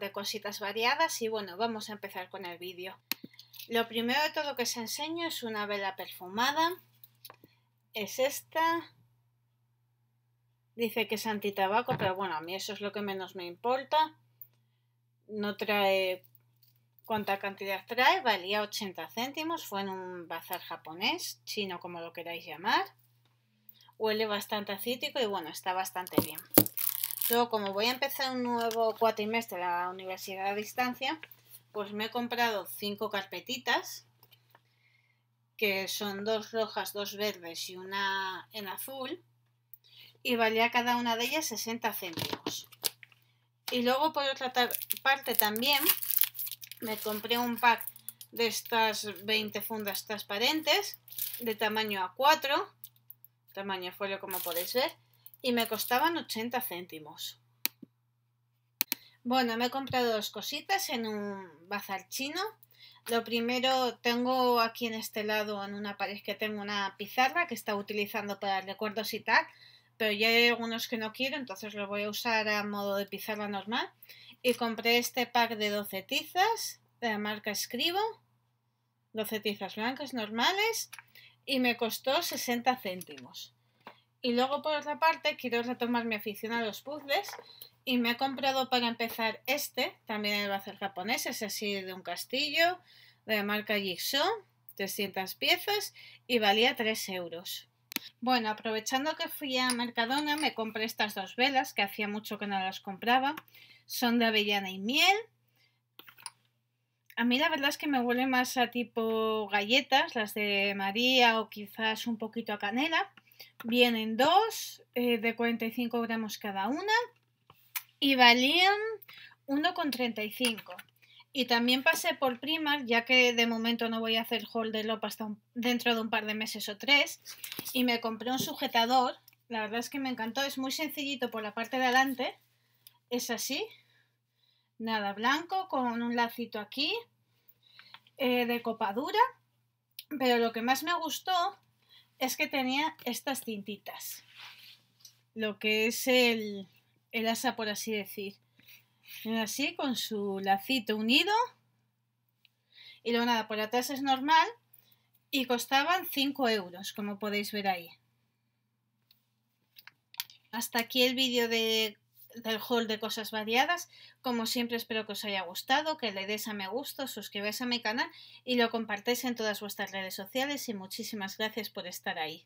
de cositas variadas y bueno, vamos a empezar con el vídeo. Lo primero de todo que os enseño es una vela perfumada. Es esta. Dice que es anti tabaco pero bueno, a mí eso es lo que menos me importa. No trae cuánta cantidad trae, valía 80 céntimos, fue en un bazar japonés, chino como lo queráis llamar. Huele bastante acítico y bueno, está bastante bien. Yo, como voy a empezar un nuevo cuatrimestre a la universidad a distancia, pues me he comprado cinco carpetitas, que son dos rojas, dos verdes y una en azul, y valía cada una de ellas 60 céntimos. Y luego, por otra parte, también me compré un pack de estas 20 fundas transparentes de tamaño A4, tamaño folio como podéis ver, y me costaban 80 céntimos. Bueno, me he comprado dos cositas en un bazar chino. Lo primero, tengo aquí en este lado, en una pared que tengo una pizarra que está utilizando para recuerdos y tal, pero ya hay algunos que no quiero, entonces lo voy a usar a modo de pizarra normal. Y compré este pack de 12 tizas de la marca Escribo, 12 tizas blancas normales, y me costó 60 céntimos. Y luego, por otra parte, quiero retomar mi afición a los puzzles y me he comprado para empezar este, también el ser japonés, es así de un castillo, de marca Jigsaw, 300 piezas y valía 3 euros. Bueno, aprovechando que fui a Mercadona, me compré estas dos velas, que hacía mucho que no las compraba. Son de avellana y miel. A mí la verdad es que me huele más a tipo galletas, las de María o quizás un poquito a canela. Vienen dos eh, de 45 gramos cada una y valían 1,35. Y también pasé por Primark, ya que de momento no voy a hacer haul de ropa hasta dentro de un par de meses o tres. Y me compré un sujetador. La verdad es que me encantó. Es muy sencillito por la parte de adelante. Es así. Nada blanco, con un lacito aquí de eh, de copadura. Pero lo que más me gustó es que tenía estas cintitas. Lo que es el, el asa, por así decir. Así, con su lacito unido. Y luego nada, por atrás es normal. Y costaban 5 euros, como podéis ver ahí. Hasta aquí el vídeo de del haul de cosas variadas. Como siempre espero que os haya gustado, que le deis a me gusto, suscribáis a mi canal y lo compartáis en todas vuestras redes sociales y muchísimas gracias por estar ahí.